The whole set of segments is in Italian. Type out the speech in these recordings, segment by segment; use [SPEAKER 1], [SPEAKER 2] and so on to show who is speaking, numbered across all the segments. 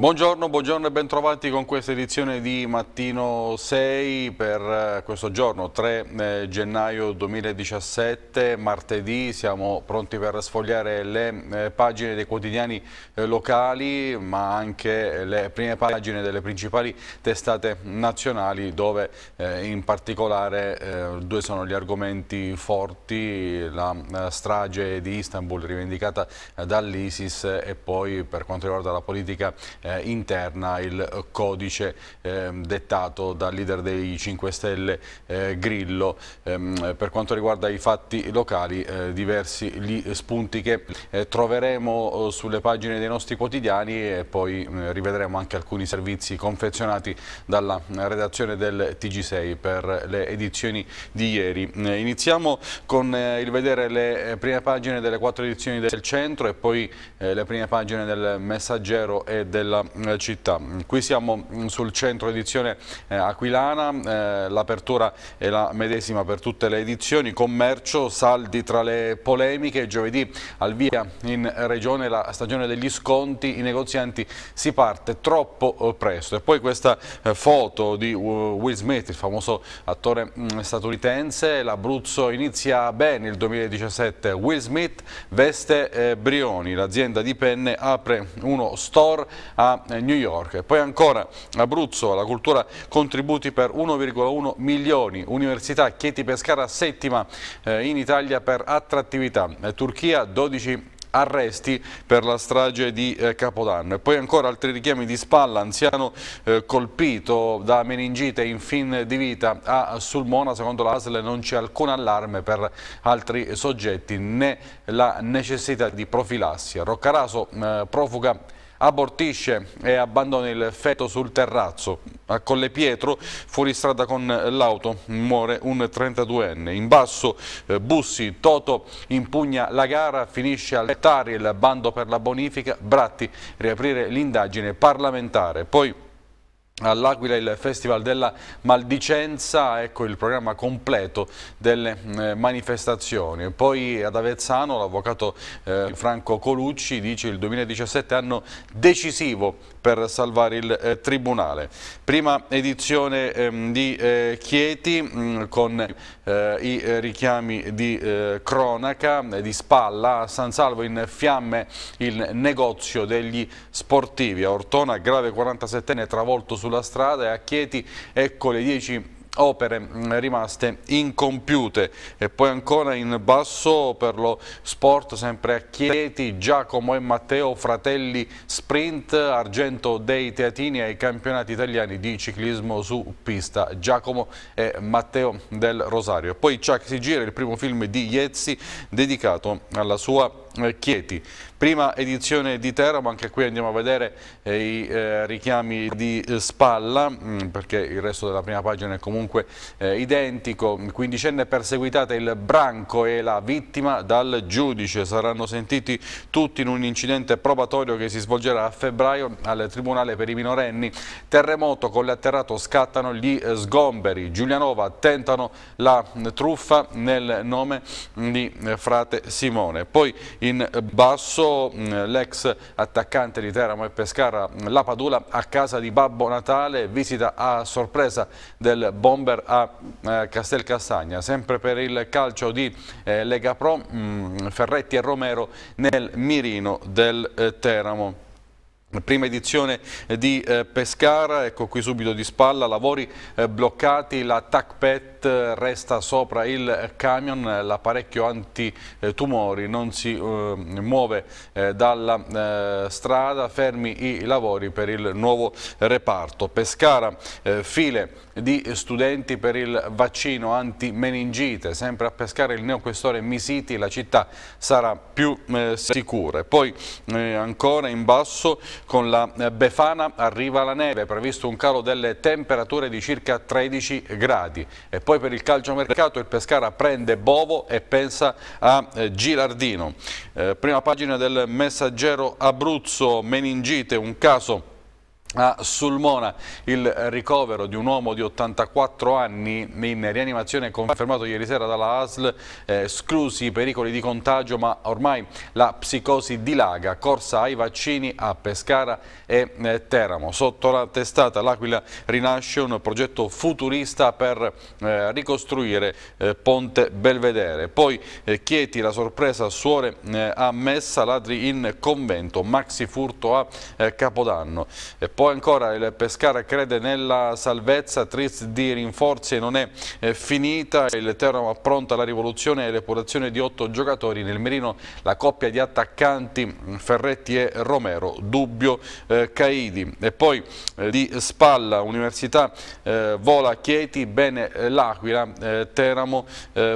[SPEAKER 1] Buongiorno, buongiorno e bentrovati con questa edizione di Mattino 6 per eh, questo giorno 3 eh, gennaio 2017, martedì, siamo pronti per sfogliare le eh, pagine dei quotidiani locali ma anche le prime pagine delle principali testate nazionali dove in particolare due sono gli argomenti forti, la strage di Istanbul rivendicata dall'ISIS e poi per quanto riguarda la politica eh, interna il codice eh, dettato dal leader dei 5 Stelle eh, Grillo. Ehm, per quanto riguarda i fatti locali, eh, diversi gli spunti che eh, troveremo eh, sulle pagine dei nostri quotidiani e poi mm, rivedremo anche alcuni servizi confezionati dalla redazione del TG6 per le edizioni di ieri. Iniziamo con il vedere le prime pagine delle quattro edizioni del centro e poi le prime pagine del messaggero e della della eh, città. Qui siamo mm, sul centro edizione eh, aquilana, eh, l'apertura è la medesima per tutte le edizioni, commercio, saldi tra le polemiche, giovedì al via in regione la stagione degli sconti, i negozianti si parte troppo presto e poi questa foto di Will Smith, il famoso attore mm, statunitense, l'Abruzzo inizia bene il 2017, Will Smith veste Brioni, l'azienda di penne apre uno store a eh, New York. Poi ancora Abruzzo, la cultura contributi per 1,1 milioni, Università Chieti Pescara settima eh, in Italia per attrattività, eh, Turchia 12 arresti per la strage di Capodanno. E poi ancora altri richiami di spalla, anziano colpito da meningite in fin di vita a Sulmona, secondo l'ASL non c'è alcun allarme per altri soggetti né la necessità di profilassi. Roccaraso profuga abortisce e abbandona il feto sul terrazzo. A Colle Pietro, fuori strada con l'auto, muore un 32enne. In basso eh, Bussi, Toto impugna la gara, finisce al Tari il bando per la bonifica, Bratti riaprire l'indagine parlamentare. Poi All'Aquila il Festival della Maldicenza, ecco il programma completo delle eh, manifestazioni. Poi ad Avezzano l'avvocato eh, Franco Colucci dice che il 2017 è anno decisivo per salvare il eh, Tribunale. Prima edizione ehm, di eh, Chieti mh, mm, con eh, i eh, richiami di eh, cronaca di Spalla a San Salvo in fiamme il negozio degli sportivi. A Ortona grave 47enne travolto sulla strada e a Chieti ecco le 10 opere mm, rimaste incompiute e poi ancora in basso per lo sport sempre a Chieti Giacomo e Matteo Fratelli sprint argento dei teatini ai campionati italiani di ciclismo su pista Giacomo e Matteo del Rosario poi Chuck si gira il primo film di Iezzi dedicato alla sua eh, Chieti. Prima edizione di Teramo, anche qui andiamo a vedere eh, i eh, richiami di spalla, mm, perché il resto della prima pagina è comunque identico. Quindicenne perseguitata il branco e la vittima dal giudice. Saranno sentiti tutti in un incidente probatorio che si svolgerà a febbraio al Tribunale per i minorenni. Terremoto con l'atterrato scattano gli sgomberi. Giulianova tentano la truffa nel nome di frate Simone. Poi in basso mm, l'ex attaccante di Teramo e Pescara mm, La Padula a casa di Babbo Natale visita a sorpresa del bomber a eh, Castel Castagna sempre per il calcio di eh, Lega Pro mm, Ferretti e Romero nel mirino del eh, Teramo Prima edizione eh, di eh, Pescara, ecco qui subito di spalla, lavori eh, bloccati, la TACPET resta sopra il camion, l'apparecchio antitumori non si muove dalla strada, fermi i lavori per il nuovo reparto. Pescara, file di studenti per il vaccino anti-meningite. Sempre a pescare il neoquestore Misiti la città sarà più eh, sicura. Poi eh, ancora in basso con la eh, Befana arriva la neve, è previsto un calo delle temperature di circa 13 gradi. E poi per il calciomercato il Pescara prende Bovo e pensa a eh, Girardino. Eh, prima pagina del messaggero Abruzzo, meningite, un caso a Sulmona il ricovero di un uomo di 84 anni in rianimazione confermato ieri sera dalla ASL eh, esclusi i pericoli di contagio ma ormai la psicosi dilaga corsa ai vaccini a Pescara e eh, Teramo sotto la testata l'Aquila rinasce un progetto futurista per eh, ricostruire eh, Ponte Belvedere poi eh, Chieti la sorpresa suore eh, a Messa ladri in convento maxi furto a Capodanno poi ancora il Pescara crede nella salvezza, Triz di rinforzi e non è eh, finita, il Teramo appronta la rivoluzione e l'epurazione di otto giocatori, nel mirino la coppia di attaccanti mm, Ferretti e Romero, Dubbio eh, Caidi e poi eh, di spalla Università eh, Vola Chieti, bene eh, l'Aquila, eh, Teramo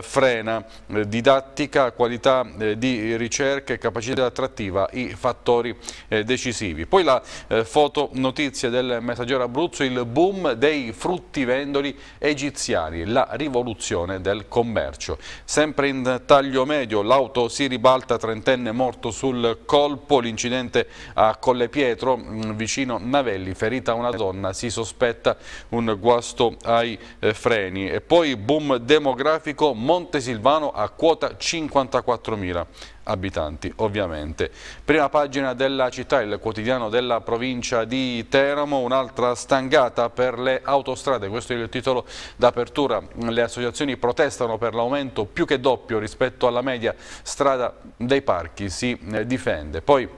[SPEAKER 1] frena, didattica, qualità di ricerca e capacità attrattiva i fattori decisivi. Poi la foto notizia notizie del messaggero Abruzzo, il boom dei fruttivendoli egiziani, la rivoluzione del commercio. Sempre in taglio medio, l'auto si ribalta, trentenne morto sul colpo, l'incidente a Colle Pietro, mm, vicino Navelli, ferita una donna, si sospetta un guasto ai eh, freni. E poi boom demografico, Montesilvano a quota 54 mila abitanti ovviamente. Prima pagina della città, il quotidiano della provincia di Teramo, un'altra stangata per le autostrade, questo è il titolo d'apertura. Le associazioni protestano per l'aumento più che doppio rispetto alla media strada dei parchi, si eh, difende. Poi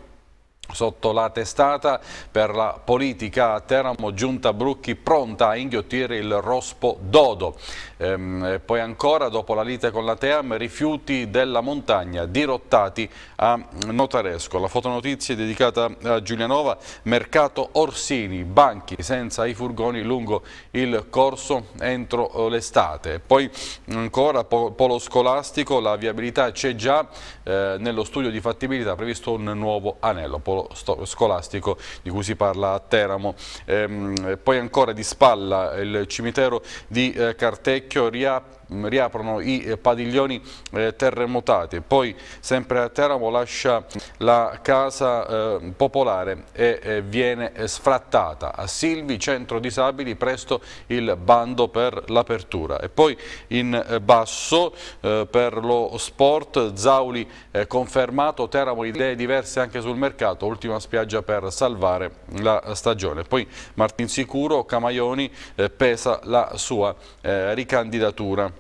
[SPEAKER 1] Sotto la testata per la politica a Teramo, Giunta Brucchi pronta a inghiottire il rospo Dodo. Ehm, poi ancora, dopo la lite con la Team, rifiuti della montagna dirottati a Notaresco. La fotonotizia è dedicata a Giulianova, mercato Orsini, banchi senza i furgoni lungo il corso entro eh, l'estate. Poi ancora, polo scolastico, la viabilità c'è già, eh, nello studio di fattibilità previsto un nuovo anello tavolo scolastico di cui si parla a Teramo. Ehm, poi ancora di spalla il cimitero di eh, Cartecchio riappare riaprono i eh, padiglioni eh, terremotati. Poi sempre a Teramo lascia la casa eh, popolare e viene sfrattata. A Silvi, centro disabili, presto il bando per l'apertura. E poi in basso per lo sport, Zauli confermato, Teramo idee diverse anche sul mercato, ultima spiaggia per salvare la stagione. Poi Martinsicuro, Sicuro, Camaioni pesa la sua ricandidatura.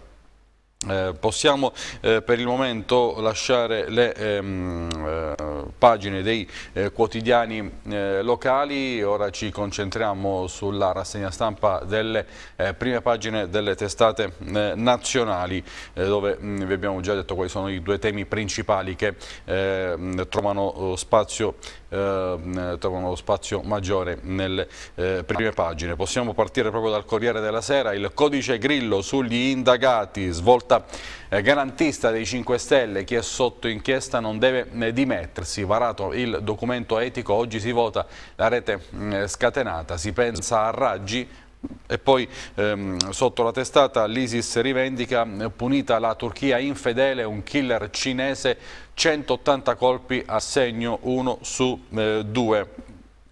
[SPEAKER 1] Eh, possiamo eh, per il momento lasciare le ehm, eh, pagine dei eh, quotidiani eh, locali, ora ci concentriamo sulla rassegna stampa delle eh, prime pagine delle testate nazionali dove mh, mm, vi abbiamo già detto quali sono i due temi principali che mm, trovano oh, spazio Ehm, trovano lo spazio maggiore nelle eh, prime pagine. Possiamo partire proprio dal Corriere della Sera, il codice Grillo sugli indagati, svolta eh, garantista dei 5 Stelle, chi è sotto inchiesta non deve eh, dimettersi, varato il documento etico, oggi si vota la rete mm, scatenata, si pensa a raggi e poi ehm, sotto la testata l'ISIS rivendica eh, punita la Turchia infedele, un killer cinese, 180 colpi a segno, 1 su 2. Eh,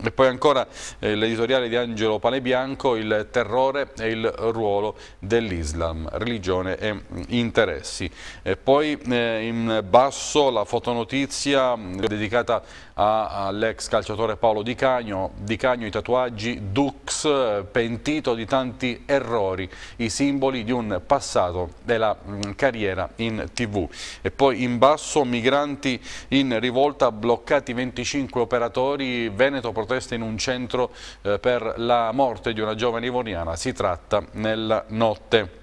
[SPEAKER 1] e poi ancora eh, l'editoriale di Angelo Panebianco, il terrore e il ruolo dell'Islam, religione e mm, interessi. E poi eh, in basso la fotonotizia mm, dedicata all'ex calciatore Paolo Di Cagno, Di Cagno i tatuaggi, Dux, eh, pentito di tanti errori, i simboli di un passato della mh, mm, carriera in tv. E poi in basso migranti in rivolta, bloccati 25 operatori, Veneto protezione proteste in un centro eh, per la morte di una giovane ivoriana. Si tratta nella notte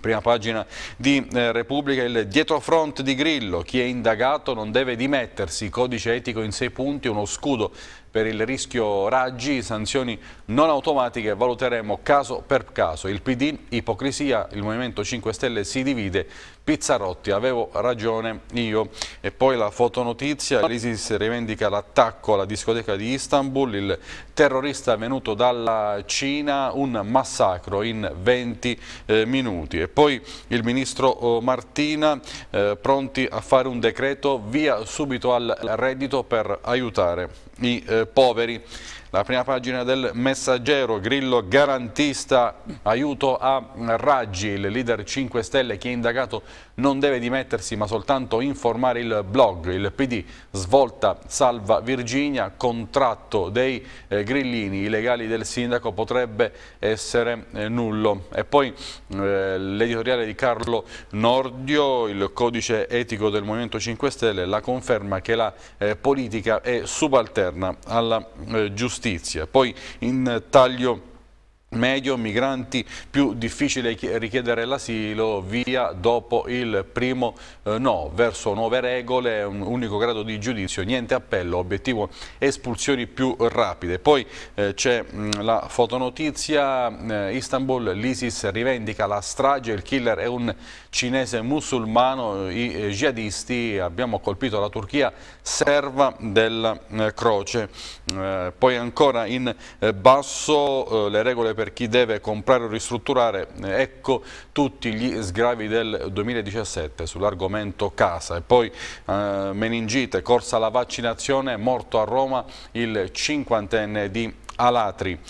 [SPEAKER 1] prima pagina di eh, Repubblica, il dietrofront di Grillo, chi è indagato non deve dimettersi, codice etico in sei punti, uno scudo per il rischio raggi, sanzioni non automatiche, valuteremo caso per caso. Il PD, ipocrisia, il Movimento 5 Stelle si divide, Pizzarotti, avevo ragione io. E poi la fotonotizia, l'ISIS rivendica l'attacco alla discoteca di Istanbul, il terrorista venuto dalla Cina, un massacro in 20 eh, minuti. E poi il ministro eh, Martina, eh, pronti a fare un decreto, via subito al reddito per aiutare i eh, poveri. La prima pagina del messaggero, Grillo garantista, aiuto a Raggi, il leader 5 Stelle che è indagato non deve dimettersi ma soltanto informare il blog, il PD svolta salva Virginia, contratto dei eh, grillini, i legali del sindaco potrebbe essere eh, nullo. E poi eh, l'editoriale di Carlo Nordio, il codice etico del Movimento 5 Stelle, la conferma che la eh, politica è subalterna alla eh, giustizia giustizia. Poi in taglio medio migranti più difficile richiedere l'asilo via dopo il primo eh, no verso nuove regole un unico grado di giudizio niente appello obiettivo espulsioni più rapide poi eh, c'è la fotonotizia eh, Istanbul l'ISIS rivendica la strage il killer è un cinese musulmano i eh, jihadisti abbiamo colpito la Turchia serva della eh, croce eh, poi ancora in basso le regole per per chi deve comprare o ristrutturare, eh, ecco tutti gli sgravi del 2017 sull'argomento casa. E poi eh, meningite, corsa alla vaccinazione, morto a Roma il cinquantenne di Alatri.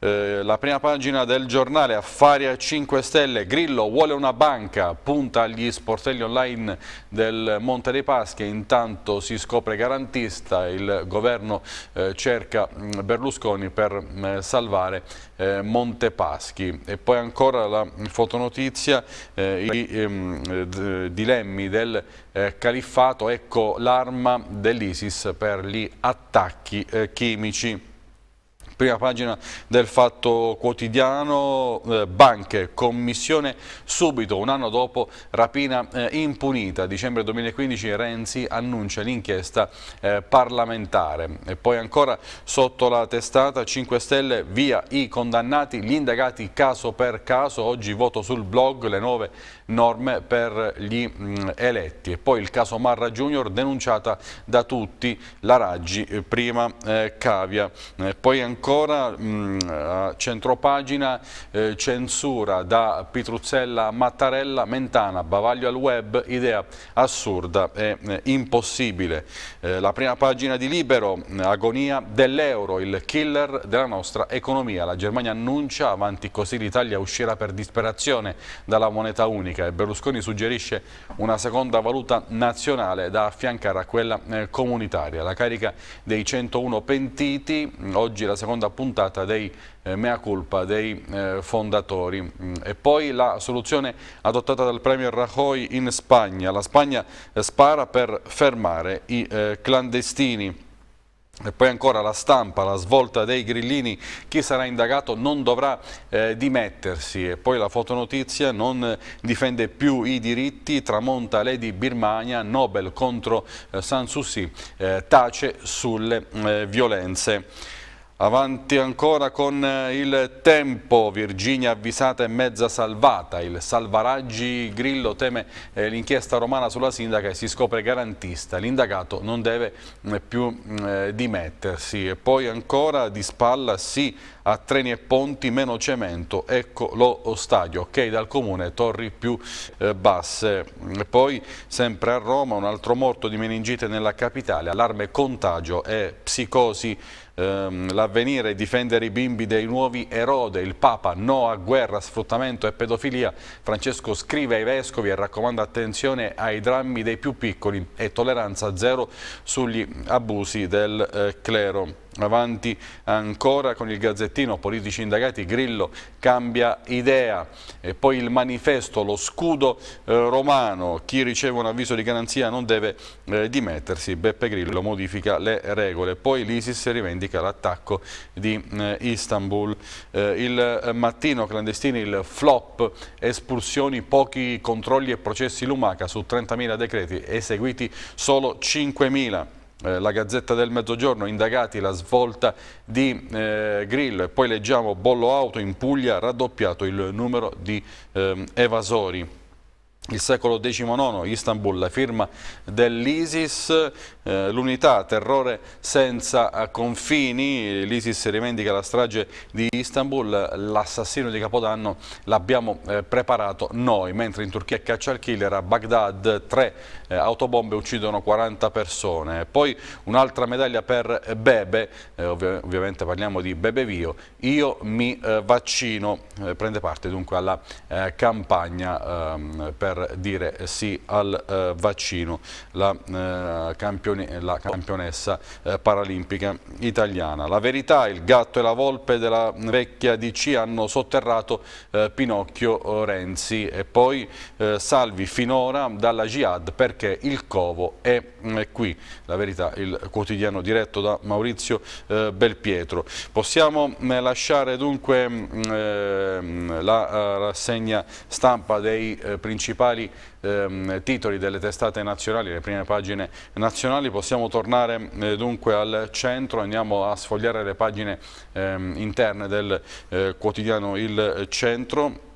[SPEAKER 1] Eh, la prima pagina del giornale Affari a 5 Stelle, Grillo vuole una banca, punta agli sportelli online del Monte dei Paschi, intanto si scopre garantista, il governo eh, cerca mm, Berlusconi per eh, salvare eh, Monte Paschi. E poi ancora la fotonotizia, eh, i ehm, dilemmi del califfato, ecco l'arma dell'ISIS per gli attacchi chimici. Prima pagina del Fatto Quotidiano, eh, banche, commissione subito, un anno dopo rapina eh, impunita. Dicembre 2015 Renzi annuncia l'inchiesta eh, parlamentare. E poi ancora sotto la testata 5 Stelle via i condannati, gli indagati caso per caso. Oggi voto sul blog le nuove norme per gli mh, mm, eletti. E poi il caso Marra Junior denunciata da tutti, la Raggi eh, prima eh, Cavia. poi ancora ancora mh, mm, a centropagina eh, censura da Pitruzzella Mattarella, Mentana, bavaglio al web, idea assurda e eh, impossibile. Eh, la prima pagina di Libero, mm, agonia dell'euro, il killer della nostra economia. La Germania annuncia avanti così l'Italia uscirà per disperazione dalla moneta unica e Berlusconi suggerisce una seconda valuta nazionale da affiancare a quella eh, comunitaria. La carica dei 101 pentiti, mm, oggi la seconda seconda puntata dei eh, mea culpa dei eh, fondatori. Mm, e poi la soluzione adottata dal Premier Rajoy in Spagna. La Spagna eh, spara per fermare i eh, clandestini. E poi ancora la stampa, la svolta dei grillini, chi sarà indagato non dovrà eh, dimettersi e poi la fotonotizia non eh, difende più i diritti, tramonta Lady Birmania, Nobel contro eh, Sanssouci, eh, tace sulle violenze. Avanti ancora con eh, il tempo, Virginia avvisata e mezza salvata, il salvaraggi Grillo teme eh, l'inchiesta romana sulla sindaca e si scopre garantista, l'indagato non deve mm, più mm, eh, dimettersi. E poi ancora di spalla sì a treni e ponti, meno cemento, ecco lo stadio, ok dal comune, torri più basse. E poi sempre a Roma un altro morto di meningite nella capitale, allarme contagio e psicosi ehm, l'avvenire e difendere i bimbi dei nuovi Erode, il Papa no a guerra, sfruttamento e pedofilia, Francesco scrive ai vescovi e raccomanda attenzione ai drammi dei più piccoli e tolleranza zero sugli abusi del eh, clero. Avanti ancora con il gazzettino, politici indagati, Grillo cambia idea. E poi il manifesto, lo scudo eh, romano, chi riceve un avviso di garanzia non deve eh, dimettersi, Beppe Grillo modifica le regole. Poi l'Isis rivendica l'attacco di eh, Istanbul. Eh, il eh, mattino clandestini, il flop, espulsioni, pochi controlli e processi lumaca su 30.000 decreti eseguiti solo 5.000. Eh, la Gazzetta del Mezzogiorno, indagati la svolta di eh, Grillo e poi leggiamo bollo auto in Puglia, raddoppiato il numero di eh, evasori il secolo XIX, Istanbul, la firma dell'ISIS, eh, l'unità, terrore senza confini, l'ISIS rivendica la strage di Istanbul, l'assassino di Capodanno l'abbiamo eh, preparato noi, mentre in Turchia caccia il killer, a Baghdad tre eh, autobombe uccidono 40 persone. Poi un'altra medaglia per Bebe, eh, ovvi ovviamente parliamo di Bebevio, io mi eh, vaccino, eh, prende parte dunque alla campagna ehm, per per dire sì al eh, vaccino la, eh, campione, la campionessa eh, paralimpica italiana. La verità, il gatto e la volpe della vecchia DC hanno sotterrato Pinocchio Renzi e poi salvi finora dalla GIAD perché il covo è qui. La verità, il quotidiano diretto da Maurizio Belpietro. Possiamo lasciare dunque mm, ehm, la rassegna stampa dei principali principali ehm, titoli delle testate nazionali, le prime pagine nazionali. Possiamo tornare eh, dunque al centro, andiamo a sfogliare le pagine ehm, interne del eh, quotidiano Il Centro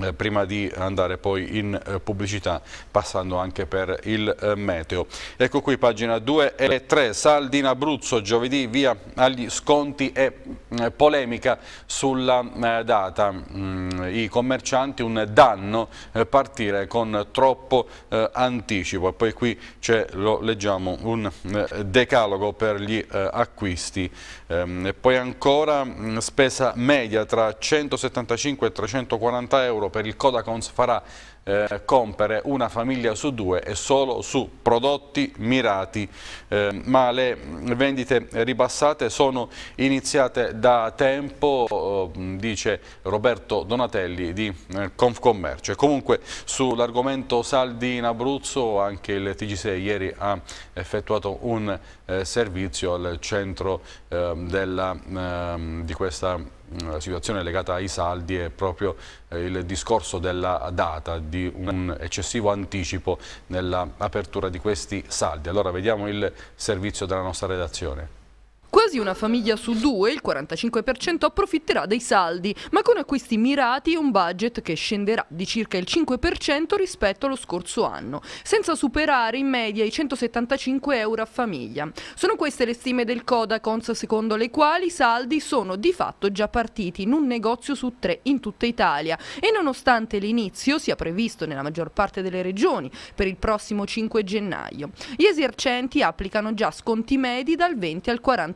[SPEAKER 1] eh, prima di andare poi in eh, pubblicità passando anche per il eh, meteo. Ecco qui pagina 2 e 3, saldi in Abruzzo giovedì via agli sconti e mm, polemica sulla data, mm, i commercianti un danno partire con troppo anticipo e poi qui c'è, lo leggiamo, un decalogo per gli acquisti ehm, e poi ancora mm, spesa media tra 175 e 340 euro euro per il Codacons farà eh, compere una famiglia su due e solo su prodotti mirati, eh, ma le vendite ribassate sono iniziate da tempo, eh, dice Roberto Donatelli di eh, Confcommercio. comunque sull'argomento saldi in Abruzzo anche il TG6 ieri ha effettuato un eh, servizio al centro della, ehm, di questa la situazione legata ai saldi è proprio eh, il discorso della data, di un eccessivo anticipo nell'apertura di questi saldi. Allora vediamo il servizio della nostra redazione.
[SPEAKER 2] Quasi una famiglia su due, il 45% approfitterà dei saldi, ma con acquisti mirati e un budget che scenderà di circa il 5% rispetto allo scorso anno, senza superare in media i 175 euro a famiglia. Sono queste le stime del Codacons secondo le quali i saldi sono di fatto già partiti in un negozio su tre in tutta Italia e nonostante l'inizio sia previsto nella maggior parte delle regioni per il prossimo 5 gennaio, gli esercenti applicano già sconti medi dal 20 al 40%.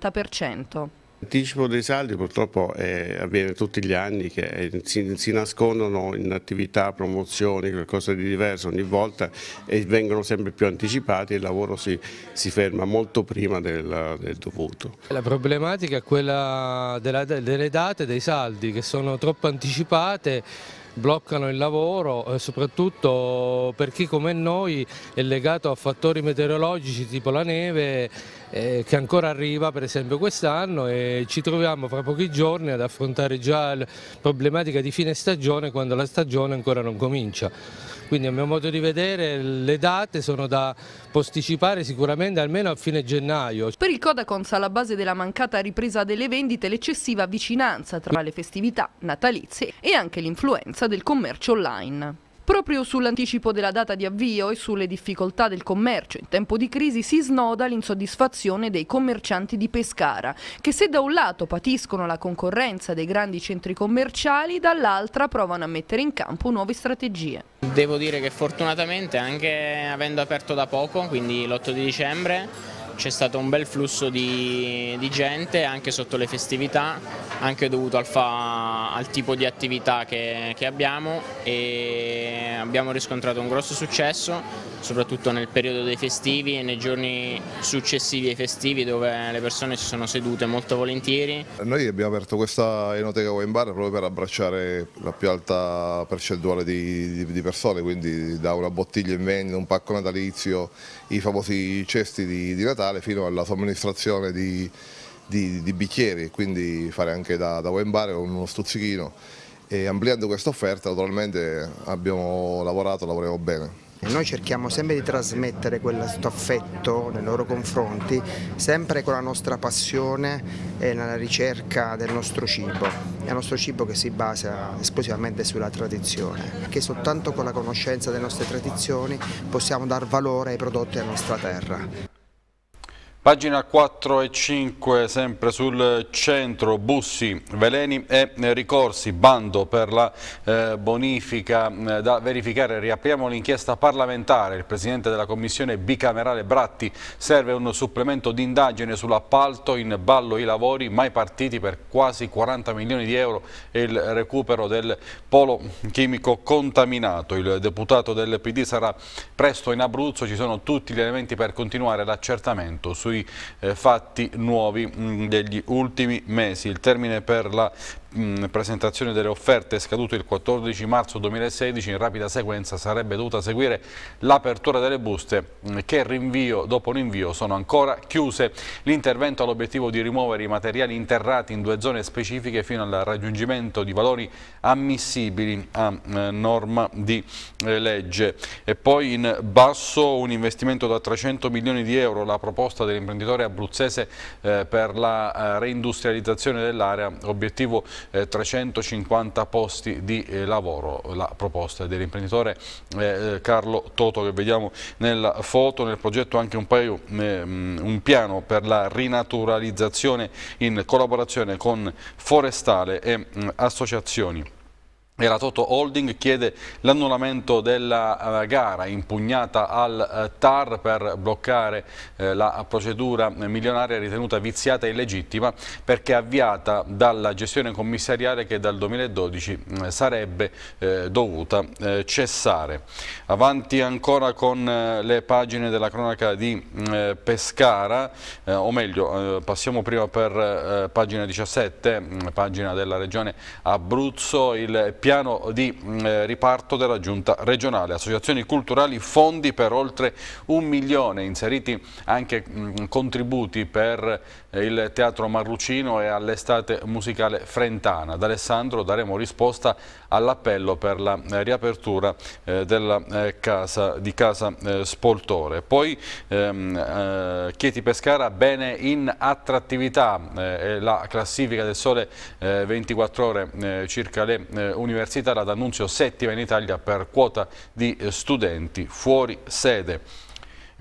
[SPEAKER 3] L'anticipo dei saldi purtroppo è, avviene tutti gli anni che si, si, nascondono in attività, promozioni, qualcosa di diverso ogni volta e vengono sempre più anticipati e il lavoro si, si ferma molto prima del, del, dovuto. La problematica è quella della, delle date dei saldi che sono troppo anticipate bloccano il lavoro eh, soprattutto per chi come noi è legato a fattori meteorologici tipo la neve eh, che ancora arriva per esempio quest'anno e ci troviamo fra pochi giorni ad affrontare già la problematica di fine stagione quando la stagione ancora non comincia. Quindi a mio modo di vedere le date sono da posticipare sicuramente almeno a fine gennaio.
[SPEAKER 2] Per il Codacons alla base della mancata ripresa delle vendite l'eccessiva vicinanza tra le festività natalizie e anche l'influenza del commercio online. Proprio sull'anticipo della data di avvio e sulle difficoltà del commercio in tempo di crisi si snoda l'insoddisfazione dei commercianti di Pescara, che se da un lato patiscono la concorrenza dei grandi centri commerciali, dall'altra provano a mettere in campo nuove strategie.
[SPEAKER 4] Devo dire che fortunatamente anche avendo aperto da poco, quindi l'8 di dicembre, c'è stato un bel flusso di, di, gente anche sotto le festività, anche dovuto al, fa, al tipo di attività che, che abbiamo e abbiamo riscontrato un grosso successo, soprattutto nel periodo dei festivi e nei giorni successivi ai festivi dove le persone si sono sedute molto volentieri.
[SPEAKER 3] Noi abbiamo aperto questa enoteca wine bar proprio per abbracciare la più alta percentuale di, di, di persone, quindi da una bottiglia in vendita, un pacco natalizio i famosi cesti di, di Natale fino alla somministrazione di, di, di, bicchieri, quindi fare anche da, da wine bar con uno stuzzichino e ampliando questa offerta naturalmente abbiamo lavorato, lavoriamo bene.
[SPEAKER 2] Noi cerchiamo sempre di trasmettere questo affetto nei loro confronti, sempre con la nostra passione e nella ricerca del nostro cibo. È il nostro cibo che si basa esclusivamente sulla tradizione, perché soltanto con la conoscenza delle nostre tradizioni possiamo dar valore ai prodotti della nostra terra.
[SPEAKER 1] Pagina 4 e 5, sempre sul centro, bussi, veleni e ricorsi, bando per la eh, bonifica eh, da verificare. Riapriamo l'inchiesta parlamentare, il presidente della commissione bicamerale Bratti serve un supplemento di indagine sull'appalto, in ballo i lavori mai partiti per quasi 40 milioni di euro e il recupero del polo chimico contaminato. Il deputato del PD sarà presto in Abruzzo, ci sono tutti gli elementi per continuare l'accertamento sui sui eh, fatti nuovi mm, degli ultimi mesi. Il termine per la mh, presentazione delle offerte scaduto il 14 marzo 2016, in rapida sequenza sarebbe dovuta seguire l'apertura delle buste che rinvio dopo l'invio sono ancora chiuse. L'intervento ha l'obiettivo di rimuovere i materiali interrati in due zone specifiche fino al raggiungimento di valori ammissibili a eh, norma di eh, legge. E poi in basso un investimento da 300 milioni di euro, la proposta dell'imprenditore abruzzese eh, per la eh, reindustrializzazione dell'area, obiettivo eh, 350 posti di eh, lavoro. La proposta dell'imprenditore eh, eh, Carlo Toto che vediamo nella foto, nel progetto anche un, paio, eh, mm, un piano per la rinaturalizzazione in collaborazione con forestale e mm, associazioni la Toto Holding chiede l'annullamento della eh, gara impugnata al eh, TAR per bloccare eh, la procedura milionaria ritenuta viziata e illegittima perché avviata dalla gestione commissariale che dal 2012 mm, sarebbe dovuta cessare. Avanti ancora con le pagine della cronaca di mm, Pescara, o meglio passiamo prima per pagina 17, mm, pagina della regione Abruzzo, il piano piano di mh, mm, eh, riparto della giunta regionale. Associazioni culturali, fondi per oltre un milione, inseriti anche mh, mm, contributi per il Teatro Marrucino e all'estate musicale frentana. Ad Alessandro daremo risposta all'appello per la eh, riapertura eh, della eh, casa, di Casa Spoltore. Poi ehm, Chieti Pescara bene in attrattività, la classifica del sole 24 ore circa le università, la d'annunzio settima in Italia per quota di studenti fuori sede.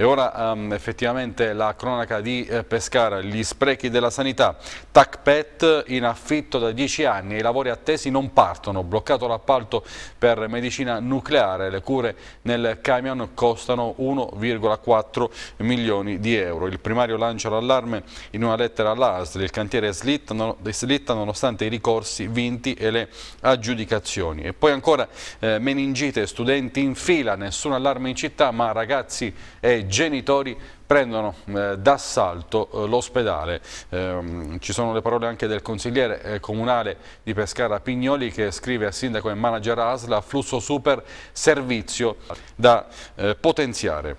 [SPEAKER 1] E ora um, effettivamente la cronaca di eh, Pescara, gli sprechi della sanità, TACPET in affitto da 10 anni, i lavori attesi non partono, bloccato l'appalto per medicina nucleare, le cure nel camion costano 1,4 milioni di euro. Il primario lancia l'allarme in una lettera all'ASL, il cantiere è non, slitta, nonostante i ricorsi vinti e le aggiudicazioni. E poi ancora eh, meningite, studenti in fila, nessun allarme in città ma ragazzi e genitori prendono eh, d'assalto eh, l'ospedale. Eh, ci sono le parole anche del consigliere eh, comunale di Pescara Pignoli che scrive a sindaco e manager ASLA flusso super servizio da eh, potenziare.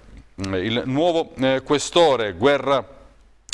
[SPEAKER 1] Mm, il nuovo eh, questore Guerra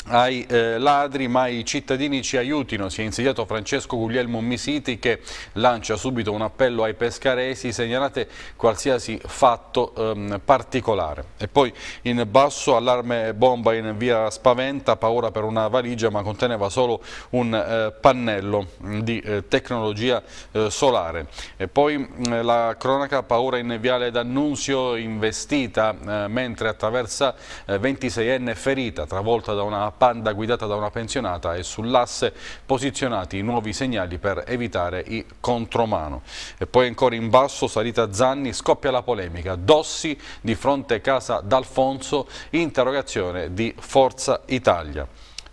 [SPEAKER 1] ai eh, ladri ma i cittadini ci aiutino si è insediato Francesco Guglielmo Misiti che lancia subito un appello ai pescaresi segnalate qualsiasi fatto ehm, particolare e poi in basso allarme bomba in via Spaventa paura per una valigia ma conteneva solo un eh, pannello di eh, tecnologia eh, solare e poi mm, la cronaca paura in viale D'Annunzio investita eh, mentre attraversa 26enne eh, ferita travolta da una Panda guidata da una pensionata e sull'asse posizionati i nuovi segnali per evitare i contromano. E poi ancora in basso, salita Zanni, scoppia la polemica. Dossi di fronte casa D'Alfonso, interrogazione di Forza Italia.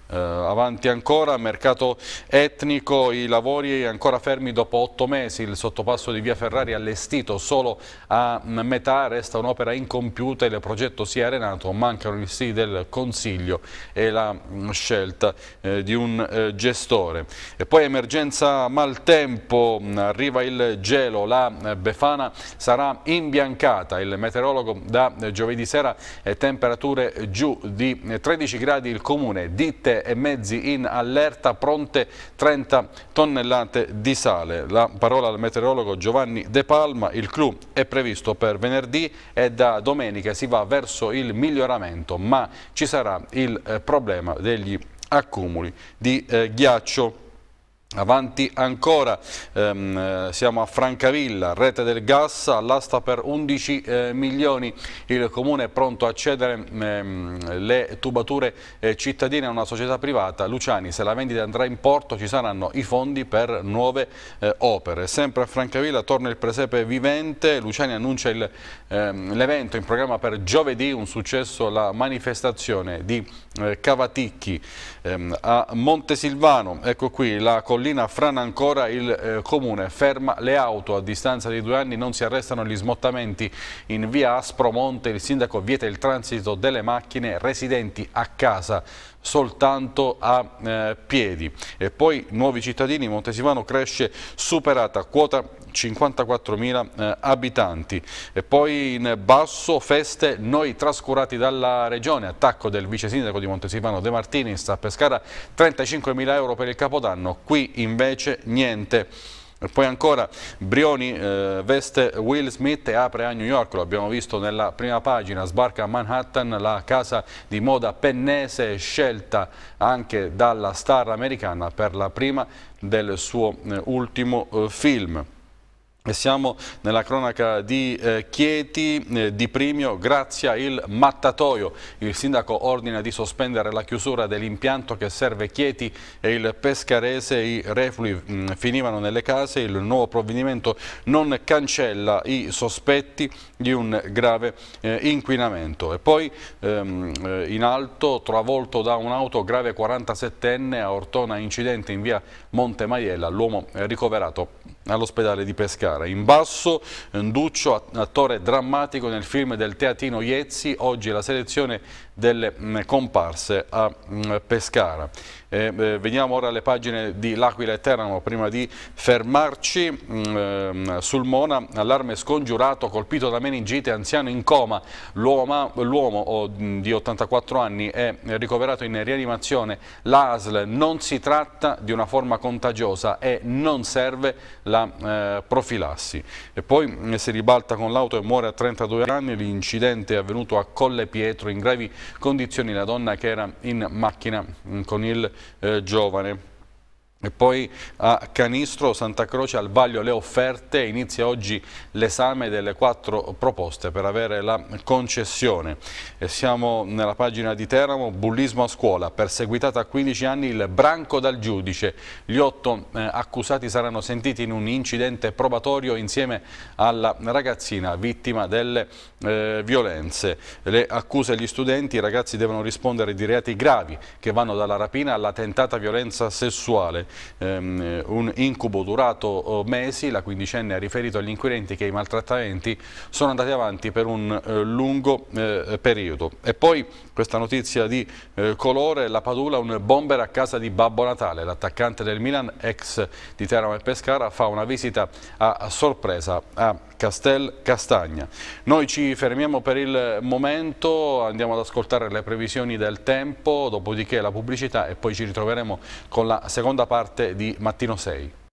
[SPEAKER 1] Uh, avanti ancora, mercato etnico, i lavori ancora fermi dopo otto mesi, il sottopasso di via Ferrari allestito solo a metà, resta un'opera incompiuta, il progetto si è arenato, mancano i sì del Consiglio e la mm, scelta eh, di un eh, gestore. E poi emergenza maltempo, mm, arriva il gelo, la eh, Befana sarà imbiancata, il meteorologo da eh, giovedì sera temperature giù di 13 gradi, il comune di Terra e mezzi in allerta, pronte 30 tonnellate di sale. La parola al meteorologo Giovanni De Palma, il clou è previsto per venerdì e da domenica si va verso il miglioramento, ma ci sarà il eh, problema degli accumuli di eh, ghiaccio. Avanti ancora, ehm, eh, siamo a Francavilla, rete del gas, all'asta per 11 eh, milioni. Il Comune è pronto a cedere ehm, le tubature eh, cittadine a una società privata. Luciani, se la vendita andrà in porto ci saranno i fondi per nuove eh, opere. Sempre a Francavilla torna il presepe vivente, Luciani annuncia ehm, l'evento ehm, in programma per giovedì, un successo la manifestazione di eh, Cavaticchi ehm, a Montesilvano. Ecco qui la collezione collina a Frana ancora il eh, comune ferma le auto. A distanza di due anni non si arrestano gli smottamenti. In via Aspromonte il sindaco vieta il transito delle macchine residenti a casa soltanto a eh, piedi. E poi nuovi cittadini, Montesimano cresce superata quota 54.000 eh, abitanti. E poi in basso feste noi trascurati dalla regione, attacco del vice sindaco di Montesimano De Martini, sta a Pescara 35.000 euro per il Capodanno, qui invece niente. Poi ancora Brioni eh, veste Will Smith e apre a New York, lo abbiamo visto nella prima pagina, sbarca a Manhattan la casa di moda pennese scelta anche dalla star americana per la prima del suo eh, ultimo eh, film. Siamo nella cronaca di eh, Chieti, eh, di Primio, Grazia il mattatoio. Il sindaco ordina di sospendere la chiusura dell'impianto che serve Chieti e il pescarese. I reflui mh, mm, finivano nelle case, il nuovo provvedimento non cancella i sospetti di un grave eh, inquinamento. E poi ehm, eh, in alto, travolto da un'auto grave 47enne a Ortona, incidente in via Monte Maiella, l'uomo ricoverato all'ospedale di Pescara. In basso Duccio, attore drammatico nel film del teatino Iezzi, oggi la selezione delle mm, comparse a mm, Pescara. Eh, veniamo ora alle pagine di L'Aquila e Teramo, prima di fermarci eh, sul Mona, allarme scongiurato, colpito da meningite, anziano in coma, l'uomo di 84 anni è ricoverato in rianimazione, l'ASL non si tratta di una forma contagiosa e non serve la eh, profilassi. E poi si ribalta con l'auto e muore a 32 anni, l'incidente è avvenuto a Colle Pietro in gravi condizioni condizioni la donna che era in macchina mm, con il eh, giovane. E poi a Canistro, Santa Croce, al vaglio le offerte, inizia oggi l'esame delle quattro proposte per avere la concessione. E siamo nella pagina di Teramo, bullismo a scuola, perseguitata a 15 anni il branco dal giudice. Gli otto eh, accusati saranno sentiti in un incidente probatorio insieme alla ragazzina vittima delle eh, violenze. Le accuse agli studenti, i ragazzi devono rispondere di reati gravi che vanno dalla rapina alla tentata violenza sessuale ehm, un incubo durato eh, mesi, la quindicenne ha riferito agli inquirenti che i maltrattamenti sono andati avanti per un eh, lungo eh, periodo. E poi questa notizia di eh, colore, la Padula, un bomber a casa di Babbo Natale, l'attaccante del Milan, ex di Teramo e Pescara, fa una visita a sorpresa a Castel Castagna. Noi ci fermiamo per il momento, andiamo ad ascoltare le previsioni del tempo, dopodiché la pubblicità e poi ci ritroveremo con la seconda parte parte di Mattino 6.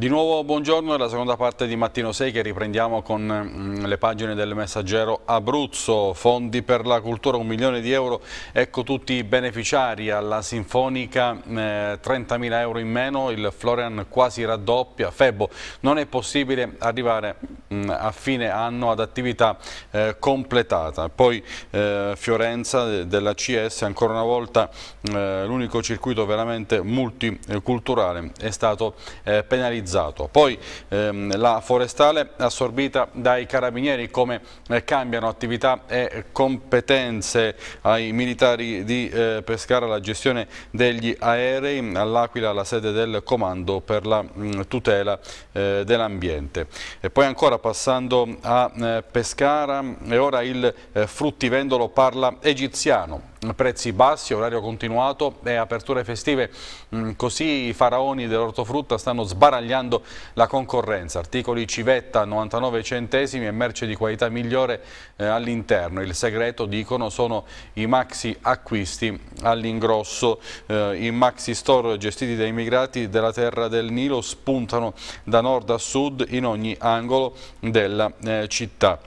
[SPEAKER 1] Di nuovo buongiorno, è la seconda parte di Mattino 6 che riprendiamo con mm, le pagine del messaggero Abruzzo, fondi per la cultura, un milione di euro, ecco tutti i beneficiari, alla Sinfonica eh, 30.000 euro in meno, il Florian quasi raddoppia, Febbo non è possibile arrivare mh, mm, a fine anno ad attività eh, completata, poi eh, Fiorenza eh, della CS ancora una volta eh, l'unico circuito veramente multiculturale è stato eh, penalizzato realizzato. Poi ehm, la forestale assorbita dai carabinieri, come eh, cambiano attività e competenze ai militari di eh, Pescara, la gestione degli aerei, all'Aquila la sede del comando per la mh, mm, tutela eh, dell'ambiente. E poi ancora passando a eh, Pescara, e ora il eh, fruttivendolo parla egiziano prezzi bassi, orario continuato e aperture festive. Mm, così i faraoni dell'ortofrutta stanno sbaragliando la concorrenza. Articoli civetta 99 centesimi e merce di qualità migliore eh, all'interno. Il segreto, dicono, sono i maxi acquisti all'ingrosso. Eh, I maxi store gestiti dai migrati della terra del Nilo spuntano da nord a sud in ogni angolo della eh, città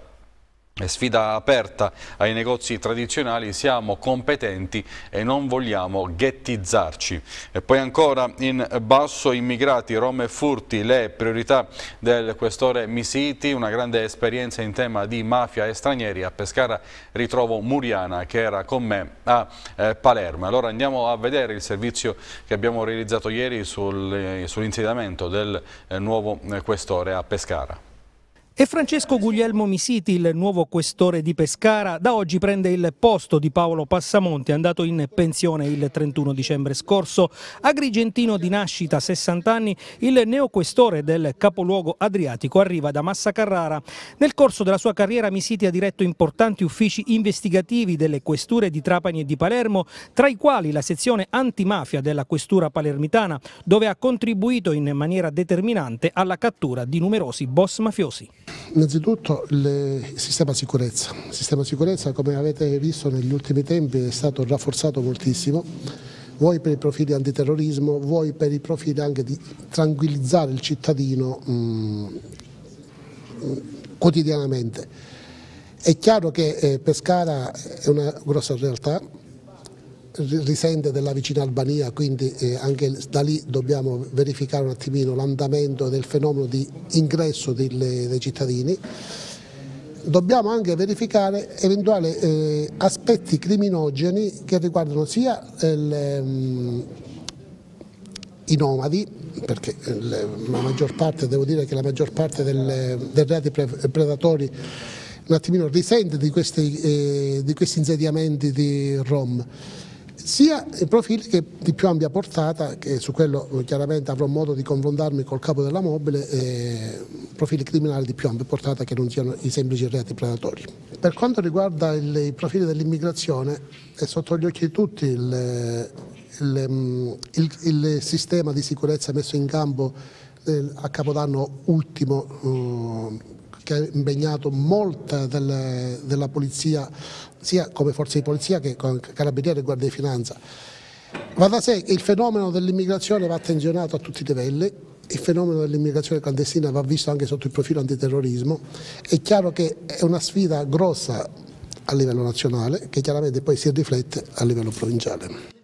[SPEAKER 1] sfida aperta ai negozi tradizionali, siamo competenti e non vogliamo ghettizzarci. E poi ancora in basso immigrati, rom e furti, le priorità del questore Misiti, una grande esperienza in tema di mafia e stranieri. A Pescara ritrovo Muriana che era con me a eh, Palermo. Allora andiamo a vedere il servizio che abbiamo realizzato ieri sul, eh, sull'insediamento del eh, nuovo questore a Pescara.
[SPEAKER 3] E Francesco Guglielmo Misiti, il nuovo questore di Pescara, da oggi prende il posto di Paolo Passamonte, andato in pensione il 31 dicembre scorso. Agrigentino di nascita, 60 anni, il neoquestore del capoluogo adriatico arriva da Massa Carrara. Nel corso della sua carriera Misiti ha diretto importanti uffici investigativi delle questure di Trapani e di Palermo, tra i quali la sezione antimafia della questura palermitana, dove ha contribuito in maniera determinante alla cattura di numerosi boss mafiosi. Innanzitutto il sistema sicurezza. Il sistema sicurezza, come avete visto negli ultimi tempi, è stato rafforzato moltissimo, vuoi per i profili antiterrorismo, vuoi per i profili anche di tranquillizzare il cittadino mh, mm, quotidianamente. È chiaro che eh, Pescara è una grossa realtà, risente della vicina Albania, quindi eh, anche da lì dobbiamo verificare un attimino l'andamento del fenomeno di ingresso delle, dei cittadini. Dobbiamo anche verificare eventuali eh, aspetti criminogeni che riguardano sia le, ehm, mh, i nomadi, perché le, la maggior parte, devo dire che la maggior parte delle, dei reati pre, predatori un attimino risente di questi, eh, di questi insediamenti di Rom sia i profili che di più ampia portata, che su quello eh, chiaramente avrò modo di confrontarmi col capo della mobile, eh, profili criminali di più ampia portata che non siano i semplici reati predatori. Per quanto riguarda il, i profili dell'immigrazione, è sotto gli occhi di tutti il, il, il sistema di sicurezza messo in campo eh, a Capodanno ultimo eh, che ha impegnato molta delle, della polizia sia come forze di polizia che con carabinieri e guardia di finanza. Va da sé che il fenomeno dell'immigrazione va attenzionato a tutti i livelli, il fenomeno dell'immigrazione clandestina va visto anche sotto il profilo antiterrorismo, è chiaro che è una sfida grossa a livello nazionale che chiaramente poi si riflette a livello provinciale.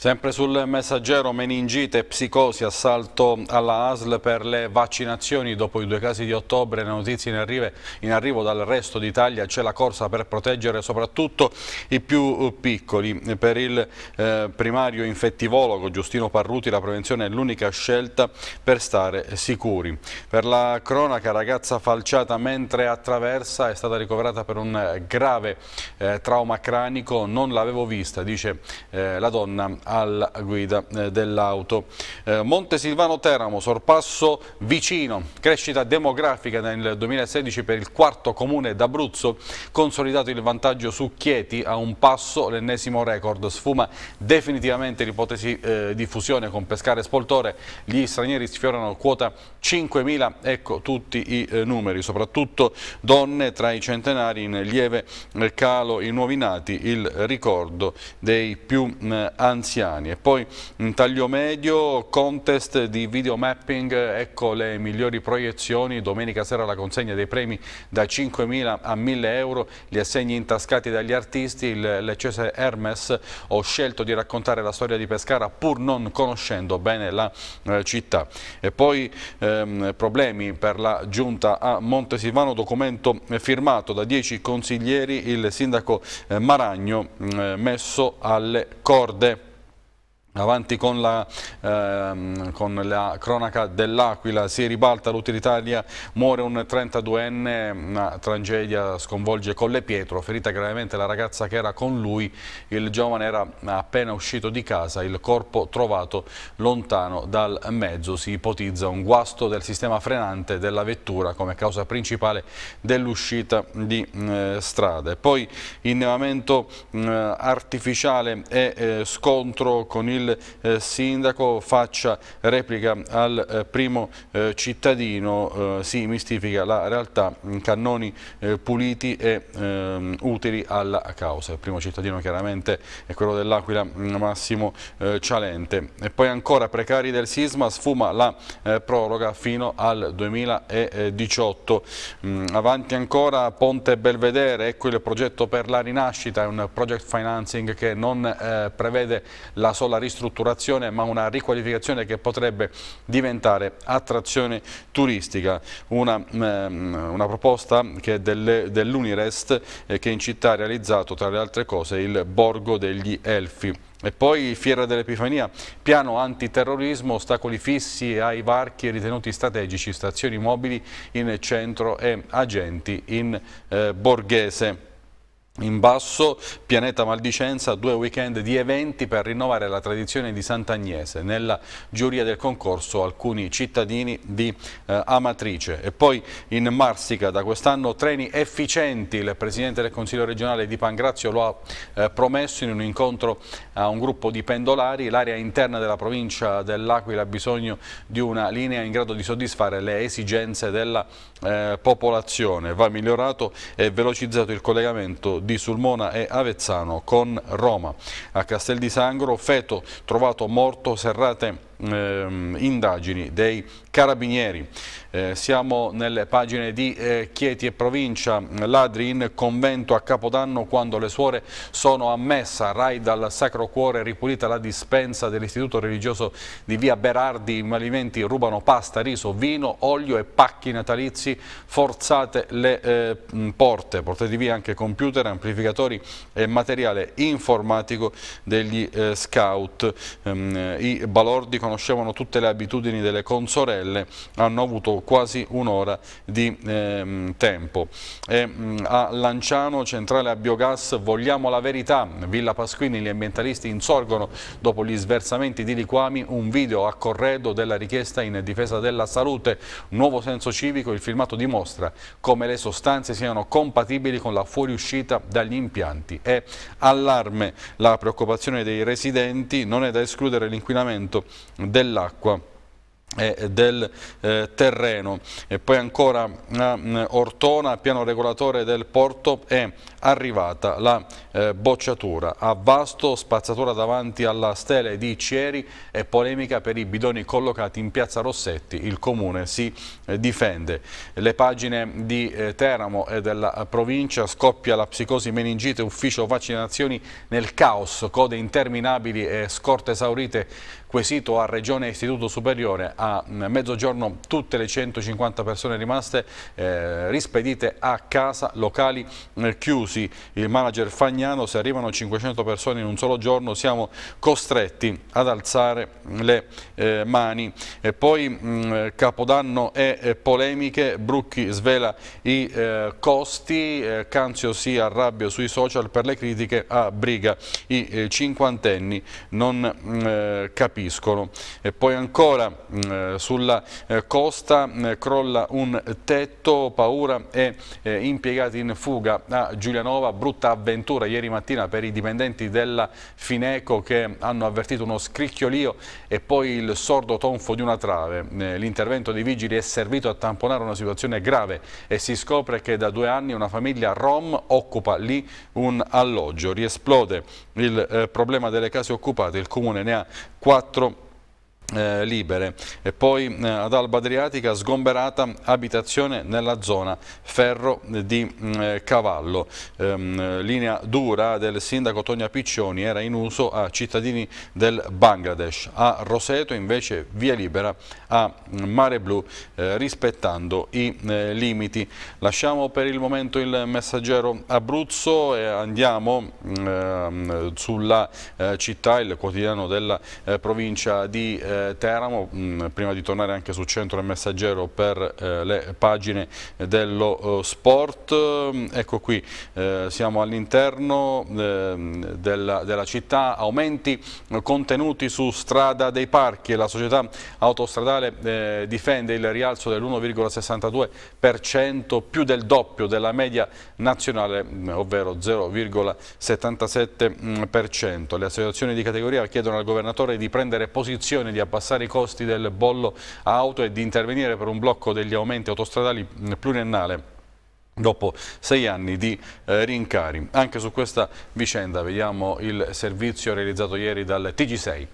[SPEAKER 1] Sempre sul messaggero meningite, psicosi, assalto alla ASL per le vaccinazioni. Dopo i due casi di ottobre, le notizie in, arrive, in arrivo dal resto d'Italia c'è la corsa per proteggere soprattutto i più eh, piccoli. Per il eh, primario infettivologo Giustino Parruti la prevenzione è l'unica scelta per stare sicuri. Per la cronaca, ragazza falciata mentre attraversa è stata ricoverata per un eh, grave eh, trauma cranico. Non l'avevo vista, dice eh, la donna alla guida eh, dell'auto. Eh, Monte Silvano Teramo, sorpasso vicino, crescita demografica nel 2016 per il quarto comune d'Abruzzo, consolidato il vantaggio su Chieti a un passo, l'ennesimo record, sfuma definitivamente l'ipotesi eh, di fusione con Pescare e Spoltore, gli stranieri sfiorano quota 5.000, ecco tutti i numeri, soprattutto donne tra i centenari in lieve calo i nuovi nati, il ricordo dei più anziani anziani e poi in taglio medio contest di videomapping, ecco le migliori proiezioni, domenica sera la consegna dei premi da 5.000 a 1.000 euro, gli assegni intascati dagli artisti, il leccese Hermes, ho scelto di raccontare la storia di Pescara pur non conoscendo bene la eh, città. E poi ehm, problemi per la giunta a Montesilvano, documento eh, firmato da 10 consiglieri, il sindaco eh, Maragno mm, eh, messo alle corde. Avanti con la, ehm, con la cronaca dell'Aquila, si ribalta l'utilitaria, muore un 32enne, una tragedia sconvolge Colle Pietro, ferita gravemente la ragazza che era con lui, il giovane era appena uscito di casa, il corpo trovato lontano dal mezzo, si ipotizza un guasto del sistema frenante della vettura come causa principale dell'uscita di eh, strade. Poi innevamento eh, artificiale e eh, scontro con il il eh, sindaco faccia replica al eh, primo eh, cittadino, si mistifica la realtà, mm, cannoni puliti e ehm, utili alla causa. Il primo cittadino chiaramente è quello dell'Aquila mm, Massimo Cialente. E poi ancora precari del sisma, sfuma la proroga fino al 2018. Mm, avanti ancora Ponte Belvedere, ecco il progetto per la rinascita, è un project financing che non prevede la sola risposta ristrutturazione ma una riqualificazione che potrebbe diventare attrazione turistica. Una, mm, ehm, una proposta dell'Unirest eh, che in città ha realizzato tra le altre cose il Borgo degli Elfi. E poi Fiera dell'Epifania, piano antiterrorismo, ostacoli fissi ai varchi ritenuti strategici, stazioni mobili in centro e agenti in eh, borghese. In basso, Pianeta Maldicenza, due weekend di eventi per rinnovare la tradizione di Sant'Agnese. Nella giuria del concorso alcuni cittadini di eh, Amatrice. E poi in Marsica, da quest'anno treni efficienti. Il Presidente del Consiglio regionale di Pangrazio lo ha eh, promesso in un incontro a un gruppo di pendolari. L'area interna della provincia dell'Aquila ha bisogno di una linea in grado di soddisfare le esigenze della città eh, popolazione. Va migliorato e velocizzato il collegamento di Sulmona e Avezzano con Roma. A Castel di Sangro, feto trovato morto, serrate ehm, indagini dei carabinieri. Eh, siamo nelle pagine di eh, Chieti e provincia, ladri in convento a Capodanno quando le suore sono ammessa, Rai dal Sacro Cuore ripulita la dispensa dell'istituto religioso di via Berardi, i alimenti rubano pasta, riso, vino, olio e pacchi natalizi, forzate le eh, porte, portate via anche computer, amplificatori e materiale informatico degli eh, scout. Ehm, I balordi con conoscevano tutte le abitudini delle consorelle, hanno avuto quasi un'ora di eh, tempo. E, mm, a Lanciano, centrale a biogas, vogliamo la verità. Villa Pasquini, gli ambientalisti insorgono dopo gli sversamenti di liquami, un video a corredo della richiesta in difesa della salute. Nuovo senso civico, il filmato dimostra come le sostanze siano compatibili con la fuoriuscita dagli impianti. E allarme la preoccupazione dei residenti, non è da escludere l'inquinamento dell'acqua. Eh, del eh, terreno e poi ancora a eh, Ortona, piano regolatore del porto è arrivata la bocciatura a vasto, spazzatura davanti alla stele di Cieri e polemica per i bidoni collocati in piazza Rossetti il comune si difende le pagine di Teramo e della provincia scoppia la psicosi meningite, ufficio vaccinazioni nel caos, code interminabili e scorte esaurite quesito a Regione Istituto Superiore a mezzogiorno tutte le 150 persone rimaste eh, rispedite a casa, locali eh, chiusi. Il manager Fagnano, se arrivano 500 persone in un solo giorno siamo costretti ad alzare le eh, mani. E poi mh, mm, Capodanno e eh, polemiche, Brucchi svela i eh, costi, Canzio si arrabbia sui social per le critiche a ah, Briga, i cinquantenni non mm, capiscono. E poi ancora... Mh, mm, eh, sulla eh, costa eh, crolla un tetto, paura e impiegati in fuga a Giulianova, brutta avventura ieri mattina per i dipendenti della Fineco che hanno avvertito uno scricchiolio e poi il sordo tonfo di una trave. L'intervento dei vigili è servito a tamponare una situazione grave e si scopre che da due anni una famiglia rom occupa lì un alloggio. Riesplode il problema delle case occupate, il comune ne ha quattro eh, libere e poi eh, ad Alba Adriatica sgomberata abitazione nella zona ferro di mh, mm, eh, Cavallo ehm, linea dura del sindaco Tonia Piccioni era in uso a cittadini del Bangladesh a Roseto invece via libera a Mare Blu eh, rispettando i eh, limiti lasciamo per il momento il messaggero Abruzzo e andiamo mm, ehm, sulla eh, città il quotidiano della provincia di eh, eh, Teramo, mh, mm, prima di tornare anche su Centro e Messaggero per eh, le pagine dello eh, sport. Mm, ecco qui, eh, siamo all'interno eh, della, della, città, aumenti contenuti su strada dei parchi. La società autostradale difende il rialzo dell'1,62% più del doppio della media nazionale, mm, ovvero 0,77%. Le associazioni di categoria chiedono al governatore di prendere posizione di approvazione abbassare i costi del bollo auto e di intervenire per un blocco degli aumenti autostradali pluriennale dopo sei anni di eh, rincari. Anche su questa vicenda vediamo il servizio realizzato ieri dal TG6.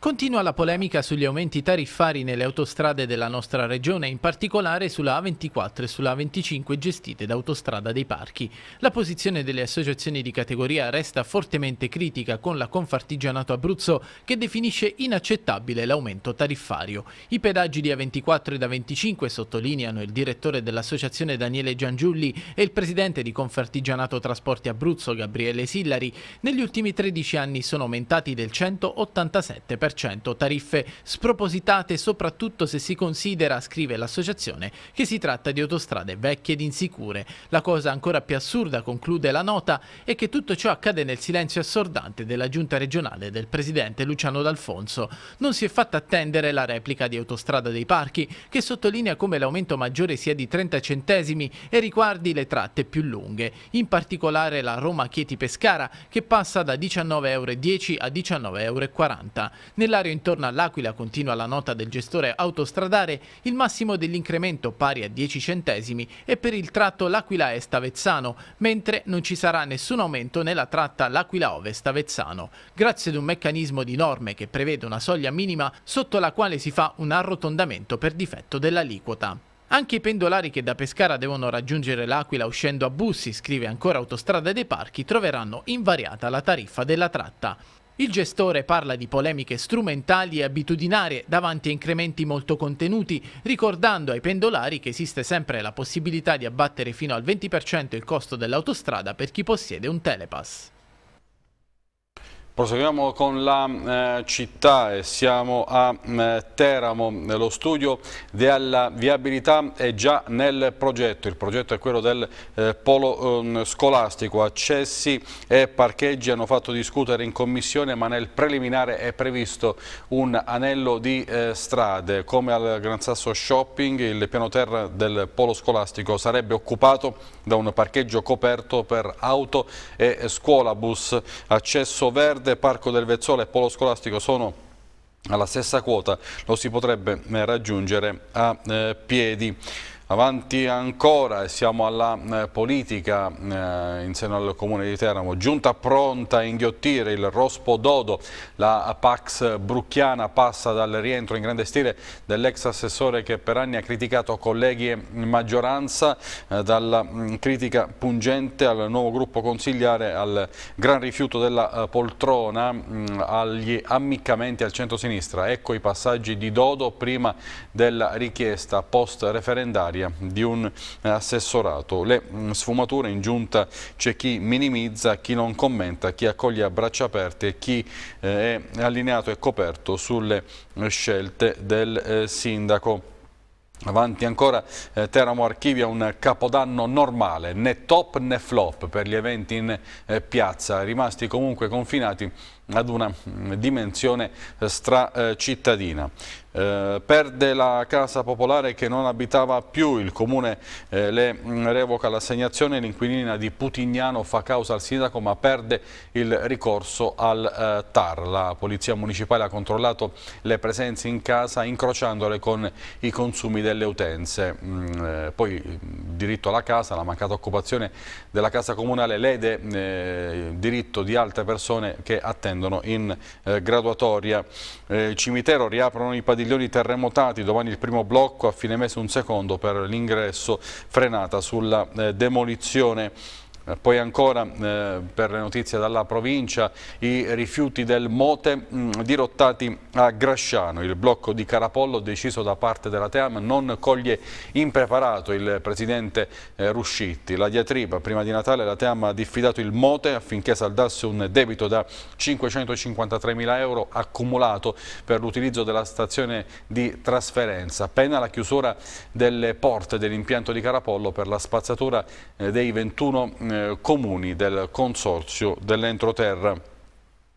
[SPEAKER 4] Continua la polemica sugli aumenti tariffari nelle autostrade della nostra regione, in particolare sulla A24 e sulla A25 gestite da Autostrada dei Parchi. La posizione delle associazioni di categoria resta fortemente critica con la Confartigianato Abruzzo che definisce inaccettabile l'aumento tariffario. I pedaggi di A24 e da 25 sottolineano il direttore dell'associazione Daniele Giangiulli e il presidente di Confartigianato Trasporti Abruzzo Gabriele Sillari, negli ultimi 13 anni sono aumentati del 187%. 50%, tariffe spropositate soprattutto se si considera, scrive l'associazione, che si tratta di autostrade vecchie ed insicure. La cosa ancora più assurda, conclude la nota, è che tutto ciò accade nel silenzio assordante della giunta regionale del presidente Luciano D'Alfonso. Non si è fatta attendere la replica di Autostrada dei Parchi, che sottolinea come l'aumento maggiore sia di 30 centesimi e riguardi le tratte più lunghe, in particolare la Roma-Chieti-Pescara, che passa da 19,10 euro a 19,40 euro. Nell'area intorno all'Aquila continua la nota del gestore autostradale il massimo dell'incremento pari a 10 centesimi e per il tratto L'Aquila Est-Avezzano, mentre non ci sarà nessun aumento nella tratta L'Aquila Ovest-Avezzano, grazie ad un meccanismo di norme che prevede una soglia minima sotto la quale si fa un arrotondamento per difetto dell'aliquota. Anche i pendolari che da Pescara devono raggiungere l'Aquila uscendo a Bussi, scrive ancora Autostrada dei Parchi, troveranno invariata la tariffa della tratta. Il gestore parla di polemiche strumentali e abitudinarie davanti a incrementi molto contenuti, ricordando ai pendolari che esiste sempre la possibilità di abbattere fino al 20% il costo dell'autostrada per chi possiede un telepass.
[SPEAKER 1] Proseguiamo con la eh, città e siamo a eh, Teramo. Lo studio della viabilità è già nel progetto. Il progetto è quello del eh, polo ehm, scolastico. Accessi e parcheggi hanno fatto discutere in commissione ma nel preliminare è previsto un anello di eh, strade. Come al Gran Sasso Shopping il piano terra del polo scolastico sarebbe occupato da un parcheggio coperto per auto e scuolabus. Accesso verde Verde, Parco del Vezzolo e Polo Scolastico sono alla stessa quota, lo si potrebbe eh, raggiungere a eh, piedi. Avanti ancora, siamo alla eh, politica eh, in seno al Comune di Teramo. Giunta pronta a inghiottire il Rospo Dodo. La Pax Brucchiana passa dal rientro in grande stile dell'ex assessore che per anni ha criticato colleghi e maggioranza, eh, dalla mh, mm, critica pungente al nuovo gruppo consigliare, al gran rifiuto della eh, poltrona, mh, mm, agli ammiccamenti al centro-sinistra. Ecco i passaggi di Dodo prima della richiesta post-referendaria primaria di un assessorato. Le mm, sfumature in giunta c'è chi minimizza, chi non commenta, chi accoglie a braccia aperte e chi eh, è allineato e coperto sulle eh, scelte del eh, sindaco. Avanti ancora eh, Teramo Archivia, un capodanno normale, né top né flop per gli eventi in eh, piazza, rimasti comunque confinati ad una mm, dimensione stracittadina. Eh, perde la casa popolare che non abitava più, il comune eh, le mm, revoca l'assegnazione, l'inquilina di Putignano fa causa al sindaco ma perde il ricorso al eh, TAR. La polizia municipale ha controllato le presenze in casa incrociandole con i consumi delle utenze. Mh, mm, eh, poi il mm, diritto alla casa, la mancata occupazione della casa comunale lede eh, il diritto di altre persone che attendono in graduatoria. cimitero riaprono i padini padiglioni terremotati, domani il primo blocco, a fine mese un secondo per l'ingresso frenata sulla eh, demolizione eh, poi ancora eh, per le notizie dalla provincia i rifiuti del Mote mh, mm, dirottati a Grasciano. Il blocco di Carapollo deciso da parte della Team non coglie impreparato il presidente eh, Ruscitti. La diatriba prima di Natale la Team ha diffidato il Mote affinché saldasse un debito da 553 mila euro accumulato per l'utilizzo della stazione di trasferenza. Appena la chiusura delle porte dell'impianto di Carapollo per la spazzatura eh, dei 21 eh, eh, comuni del Consorzio dell'Entroterra.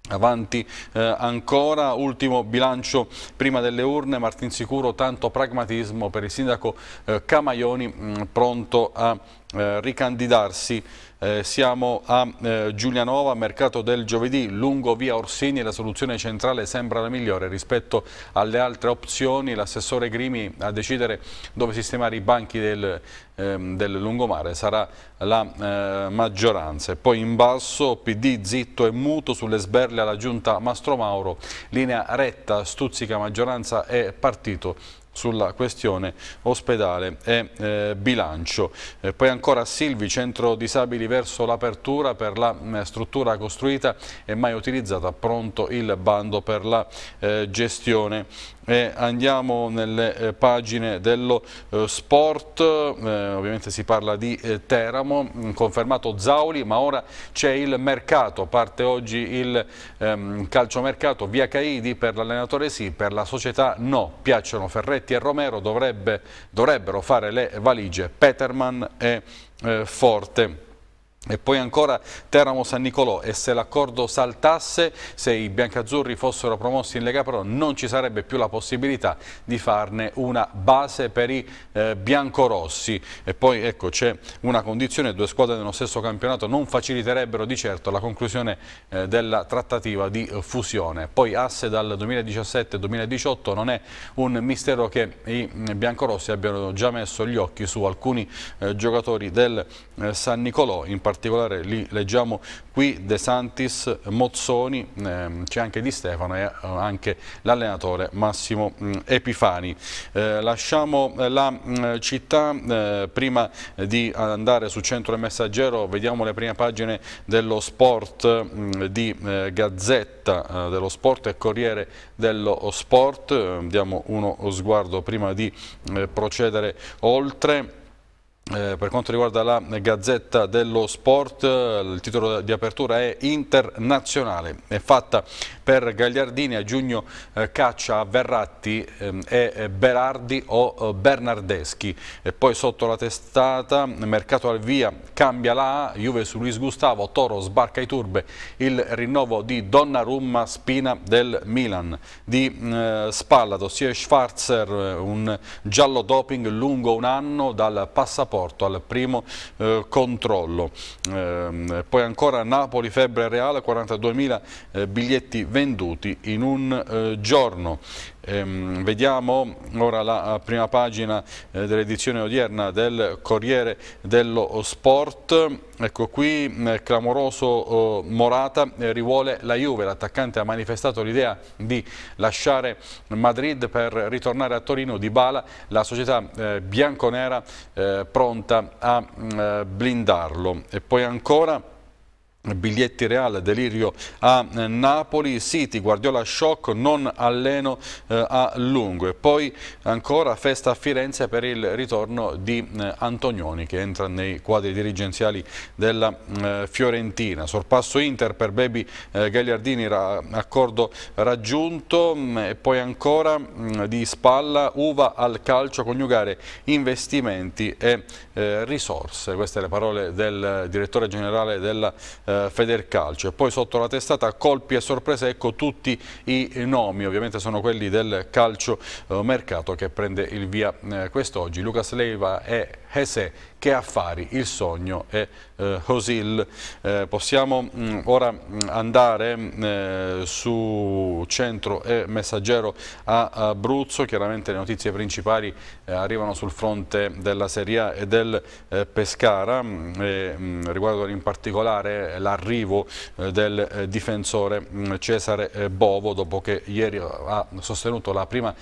[SPEAKER 1] Avanti eh, ancora, ultimo bilancio prima delle urne, Martin Sicuro, tanto pragmatismo per il sindaco eh, Camaioni, mh, mm, pronto a eh, ricandidarsi. Eh, siamo a eh, Giulianova, mercato del giovedì, lungo via Orsini, la soluzione centrale sembra la migliore rispetto alle altre opzioni, l'assessore Grimi a decidere dove sistemare i banchi del, ehm, del lungomare sarà la eh, maggioranza. E poi in basso PD zitto e muto sulle sberle alla giunta Mastro Mauro, linea retta, stuzzica maggioranza e partito sulla questione ospedale e eh, bilancio. Eh, poi ancora Silvi, centro disabili verso l'apertura per la mh, mm, struttura costruita e mai utilizzata, pronto il bando per la eh, gestione e andiamo nelle eh, pagine dello eh, sport, eh, ovviamente si parla di Teramo, mm, confermato Zauli, ma ora c'è il mercato, parte oggi il ehm, calciomercato via Caidi per l'allenatore sì, per la società no, piacciono Ferretti e Romero, dovrebbe, dovrebbero fare le valigie Peterman è eh, Forte. E poi ancora Teramo-San Nicolò e se l'accordo saltasse, se i biancazzurri fossero promossi in Lega Pro non ci sarebbe più la possibilità di farne una base per i eh, biancorossi. E poi ecco c'è una condizione, due squadre dello stesso campionato non faciliterebbero di certo la conclusione eh, della trattativa di fusione. Poi asse dal 2017-2018 non è un mistero che i mm, biancorossi abbiano già messo gli occhi su alcuni eh, giocatori del eh, San Nicolò, in particolare particolare li leggiamo qui De Santis, Mozzoni, ehm, c'è anche Di Stefano e eh, anche l'allenatore Massimo mh, mm, Epifani. Eh, lasciamo eh, la mh, mm, città, eh, prima di andare su Centro del Messaggero vediamo le prime pagine dello sport mh, mm, di eh, Gazzetta eh, dello Sport e Corriere dello Sport, diamo uno sguardo prima di procedere oltre. Eh, per quanto riguarda la Gazzetta dello Sport, il titolo di apertura è internazionale, è fatta per Gagliardini, a giugno eh, caccia a Verratti ehm, e eh, Berardi o eh, Bernardeschi. E poi sotto la testata, mercato al via, cambia la A, Juve su Luis Gustavo, Toro sbarca i turbe, il rinnovo di Donnarumma, spina del Milan. Di eh, Spalla, dossier Schwarzer, eh, un giallo doping lungo un anno dal passaporto rapporto al primo eh, controllo. Eh, poi ancora Napoli, febbre reale, 42.000 eh, biglietti venduti in un eh, giorno. Ehm, vediamo ora la prima pagina eh, dell'edizione odierna del Corriere dello Sport. Ecco qui, eh, clamoroso oh, Morata, eh, rivuole la Juve. L'attaccante ha manifestato l'idea di lasciare Madrid per ritornare a Torino. Di Bala, la società eh, bianconera eh, pronta a mh, mm, eh, blindarlo. E poi ancora... Biglietti Real, delirio a eh, Napoli, City, Guardiola shock, non alleno eh, a lungo e poi ancora festa a Firenze per il ritorno di eh, Antonioni che entra nei quadri dirigenziali della eh, Fiorentina, sorpasso Inter per Bebi eh, Gagliardini, ra accordo raggiunto mh, mm, e poi ancora mh, mm, di spalla uva al calcio, coniugare investimenti e eh, risorse, queste le parole del direttore generale della eh, eh, Federcalcio. E poi sotto la testata colpi e sorprese, ecco tutti i nomi, ovviamente sono quelli del calcio eh, mercato che prende il via eh, quest'oggi. Lucas Leiva è Hesse che affari, il sogno e eh, Hosil. Eh, possiamo mh, mm, ora mh, mm, andare mh, mm, eh, su Centro e Messaggero a Abruzzo, chiaramente le notizie principali eh, arrivano sul fronte della Serie A e del eh, Pescara, riguardo in particolare l'arrivo eh, del difensore Cesare Bovo dopo che ieri ha sostenuto la prima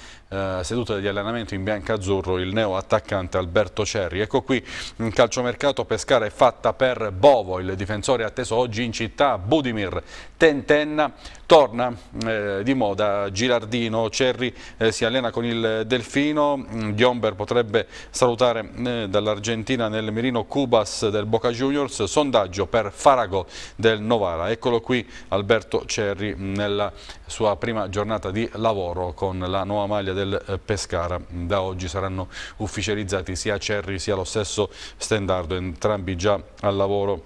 [SPEAKER 1] seduta di allenamento in bianca-azzurro il neo attaccante Alberto Cerri Ecco qui in calciomercato Pescara è fatta per Bovo, il difensore atteso oggi in città Budimir Tentenna torna eh, di moda Girardino, Cerri eh, si allena con il Delfino, Diomber mm, potrebbe salutare eh, dall'Argentina nel mirino Cubas del Boca Juniors, sondaggio per Farago del Novara, eccolo qui Alberto Cerri mm, nella sua prima giornata di lavoro con la nuova maglia del eh, Pescara, da oggi saranno ufficializzati sia Cerri sia lo stesso Stendardo, entrambi già al lavoro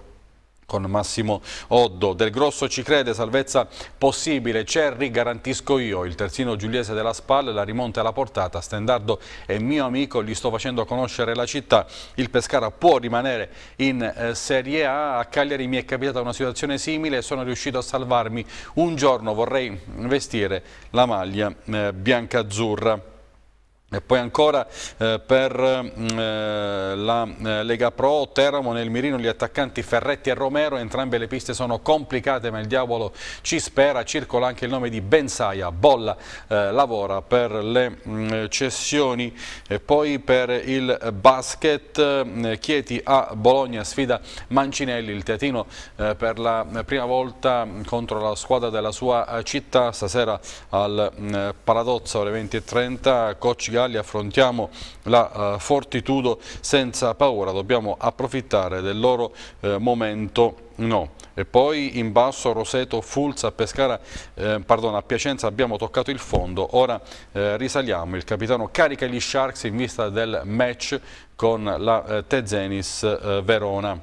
[SPEAKER 1] con Massimo Oddo. Del Grosso ci crede, salvezza possibile, Cerri garantisco io, il terzino giuliese della SPAL la rimonta alla portata, Stendardo è mio amico, gli sto facendo conoscere la città, il Pescara può rimanere in eh, Serie A, a Cagliari mi è capitata una situazione simile e sono riuscito a salvarmi, un giorno vorrei vestire la maglia eh, bianca-azzurra. E poi ancora eh, per mm, eh, la eh, Lega Pro, Teramo nel mirino gli attaccanti Ferretti e Romero, entrambe le piste sono complicate ma il diavolo ci spera, circola anche il nome di Bensaia, Bolla eh, lavora per le mh, mm, cessioni e poi per il basket mm, Chieti a Bologna sfida Mancinelli, il teatino eh, per la prima volta contro la squadra della sua eh, città, stasera al mh, Paradozza ore 20.30, coach mondiali affrontiamo la uh, fortitudo senza paura, dobbiamo approfittare del loro uh, momento No, e poi in basso Roseto, Fulza, Pescara, eh, pardon, a Piacenza abbiamo toccato il fondo, ora eh, risaliamo, il capitano carica gli Sharks in vista del match con la eh, Tezenis eh, Verona.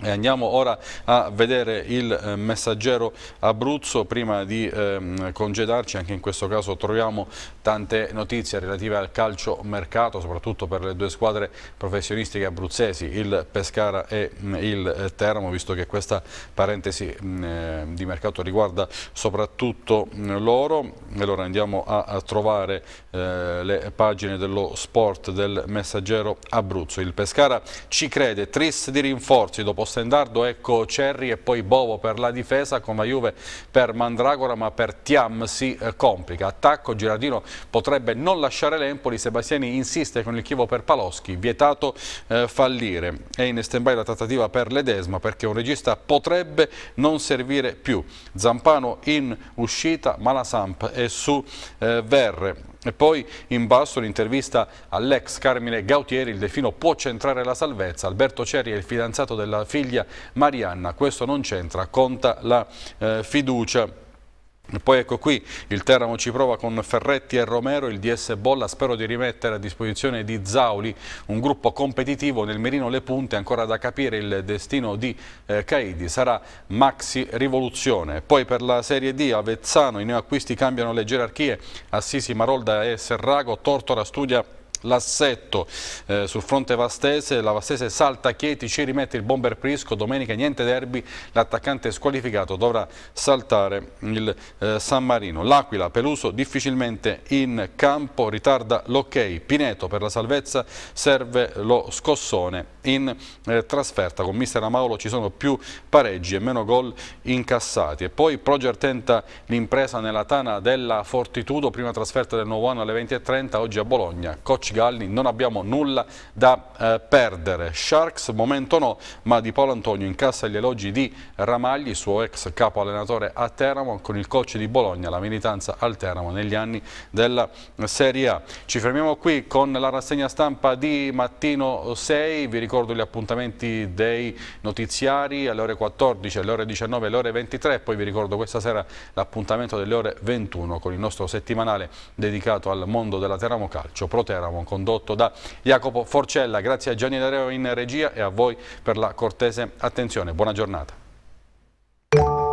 [SPEAKER 1] Andiamo ora a vedere il eh, messaggero Abruzzo, prima di ehm, congedarci, anche in questo caso troviamo tante notizie relative al calcio mercato, soprattutto per le due squadre professionistiche abruzzesi, il Pescara e mh, mm, il eh, Teramo, visto che questa parentesi mh, mm, eh, di mercato riguarda soprattutto mh, mm, loro. Allora andiamo a, a trovare eh, le pagine dello sport del messaggero Abruzzo. Il Pescara ci crede, tris di rinforzi dopo Stendardo, ecco Cerri e poi Bovo per la difesa con la Juve per Mandragora ma per Tiam si eh, complica. Attacco, Girardino potrebbe non lasciare l'Empoli, Sebastiani insiste con il Chievo per Paloschi, vietato eh, fallire. È in stand-by la trattativa per Ledesma perché un regista potrebbe non servire più. Zampano in uscita ma la Samp è su eh, Verre. E poi in basso l'intervista all'ex Carmine Gautieri, il Delfino può centrare la salvezza, Alberto Cerri è il fidanzato della figlia Marianna, questo non c'entra, conta la eh, fiducia. Poi ecco qui, il Teramo ci prova con Ferretti e Romero, il DS Bolla, spero di rimettere a disposizione di Zauli un gruppo competitivo nel Merino le punte, ancora da capire il destino di eh, Caidi, sarà maxi rivoluzione. Poi per la Serie D Avezzano, i neoacquisti cambiano le gerarchie, Assisi, Marolda e Serrago, Tortora studia l'assetto eh, sul fronte Vastese, la Vastese salta Chieti, ci rimette il bomber Prisco, domenica niente derby, l'attaccante squalificato dovrà saltare il eh, San Marino. L'Aquila, Peluso difficilmente in campo, ritarda l'ok, Pineto per la salvezza serve lo scossone in eh, trasferta. Con Mister Amaolo ci sono più pareggi e meno gol incassati. E poi Proger tenta l'impresa nella tana della Fortitudo, prima trasferta del nuovo anno alle 20.30, oggi a Bologna. Coach Galli, non abbiamo nulla da eh, perdere. Sharks, momento no, ma di Paolo Antonio incassa gli elogi di Ramagli, suo ex capo allenatore a Teramo, con il coach di Bologna, la militanza al Teramo negli anni della eh, Serie A. Ci fermiamo qui con la rassegna stampa di mattino 6, vi ricordo ricordo gli appuntamenti dei notiziari alle ore 14, alle ore 19, alle ore 23 poi vi ricordo questa sera l'appuntamento delle ore 21 con il nostro settimanale dedicato al mondo della Teramo Calcio, Pro condotto da Jacopo Forcella. Grazie a Gianni D'Areo in regia e a voi per la cortese attenzione. Buona giornata.